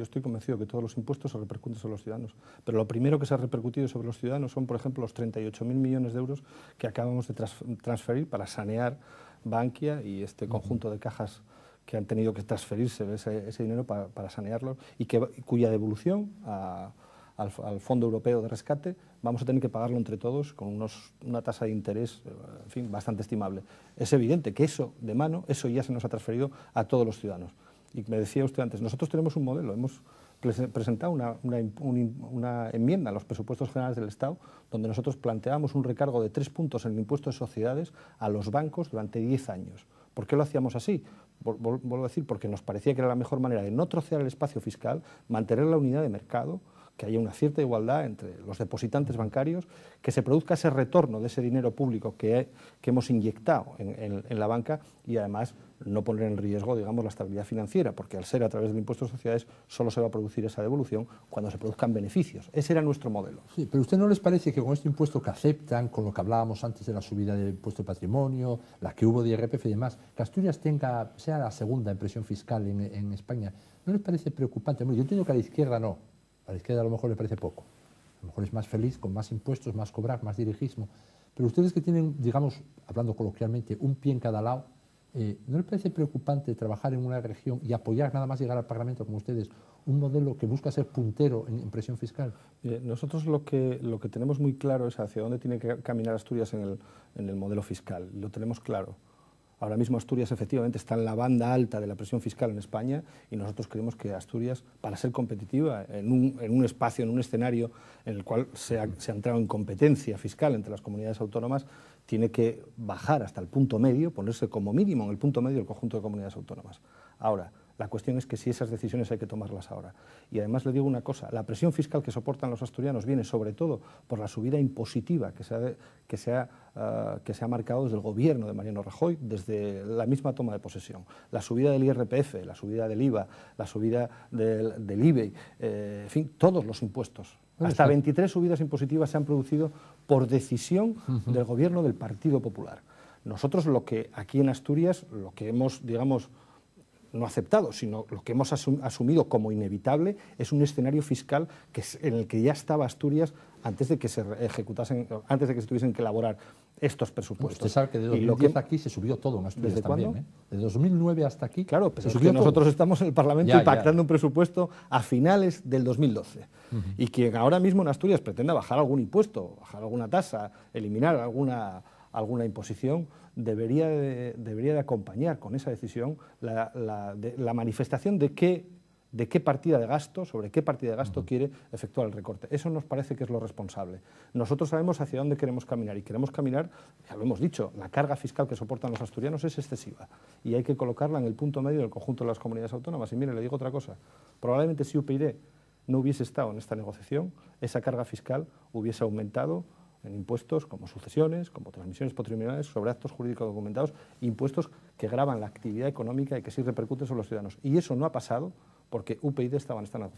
Yo estoy convencido de que todos los impuestos se repercuten sobre los ciudadanos, pero lo primero que se ha repercutido sobre los ciudadanos son, por ejemplo, los 38.000 millones de euros que acabamos de transferir para sanear Bankia y este conjunto de cajas que han tenido que transferirse ese, dinero para, sanearlo y cuya devolución al, Fondo Europeo de Rescate vamos a tener que pagarlo entre todos con una tasa de interés eh, bastante estimable. Es evidente que eso de mano, eso ya se nos ha transferido a todos los ciudadanos. Y me decía usted antes, nosotros tenemos un modelo, hemos presentado una, enmienda a los presupuestos generales del Estado donde nosotros planteamos un recargo de tres puntos en el impuesto de sociedades a los bancos durante diez años. ¿Por qué lo hacíamos así? Vuelvo a decir, porque nos parecía que era la mejor manera de no trocear el espacio fiscal, mantener la unidad de mercado, que haya una cierta igualdad entre los depositantes bancarios, que se produzca ese retorno de ese dinero público que, hemos inyectado en, la banca y además no poner en riesgo digamos, la estabilidad financiera, porque al ser a través del impuesto de sociedades solo se va a producir esa devolución cuando se produzcan beneficios. Ese era nuestro modelo. Sí, pero ¿usted no les parece que con este impuesto que aceptan, con lo que hablábamos antes de la subida del impuesto de patrimonio, la que hubo de IRPF y demás, que Asturias tenga, sea la segunda impresión fiscal en, España, ¿no les parece preocupante? yo entiendo que a la izquierda no, a la izquierda a lo mejor le parece poco. A lo mejor es más feliz con más impuestos, más cobrar, más dirigismo. Pero ustedes que tienen, digamos, hablando coloquialmente, un pie en cada lado, eh, ¿no les parece preocupante trabajar en una región y apoyar nada más llegar al Parlamento como ustedes un modelo que busca ser puntero en, presión fiscal? Eh, nosotros lo que, tenemos muy claro es hacia dónde tiene que caminar Asturias en en el modelo fiscal. Lo tenemos claro. Ahora mismo Asturias efectivamente está en la banda alta de la presión fiscal en España y nosotros creemos que Asturias, para ser competitiva en un, espacio, en un escenario en el cual se ha, entrado en competencia fiscal entre las comunidades autónomas, tiene que bajar hasta el punto medio, ponerse como mínimo en el punto medio el conjunto de comunidades autónomas. Ahora, la cuestión es que si esas decisiones hay que tomarlas ahora. Y además le digo una cosa, la presión fiscal que soportan los asturianos viene sobre todo por la subida impositiva que se ha, que ah, que se ha marcado desde el gobierno de Mariano Rajoy, desde la misma toma de posesión. La subida del IRPF, la subida del IVA, la subida del, del e, eh, en fin, todos los impuestos. Hasta 23 subidas impositivas se han producido por decisión del gobierno del Partido Popular. Nosotros lo que aquí en Asturias, lo que hemos, digamos, no aceptado, sino lo que hemos asumido como inevitable, es un escenario fiscal que es en el que ya estaba Asturias antes de que se ejecutasen, antes de que se tuviesen que elaborar estos presupuestos. Usted sabe que de 2010 aquí se subió todo en Asturias ¿Desde también. 2009 ¿eh? hasta aquí. Claro, nosotros estamos en el Parlamento impactando un presupuesto a finales del 2012. Y quien ahora mismo en Asturias pretenda bajar algún impuesto, bajar alguna tasa, eliminar alguna alguna imposición, debería de, acompañar con esa decisión la, manifestación de qué, de qué partida de gasto, sobre qué partida de gasto quiere efectuar el recorte. Eso nos parece que es lo responsable. Nosotros sabemos hacia dónde queremos caminar y queremos caminar, ya lo hemos dicho, la carga fiscal que soportan los asturianos es excesiva y hay que colocarla en el punto medio del conjunto de las comunidades autónomas. Y mire, le digo otra cosa, probablemente si UPyD no hubiese estado en esta negociación, esa carga fiscal hubiese aumentado en impuestos como sucesiones, como transmisiones patrimoniales, sobre actos jurídicos documentados, impuestos que graban la actividad económica y que sí repercuten sobre los ciudadanos. Y eso no ha pasado porque UPID estaba en esta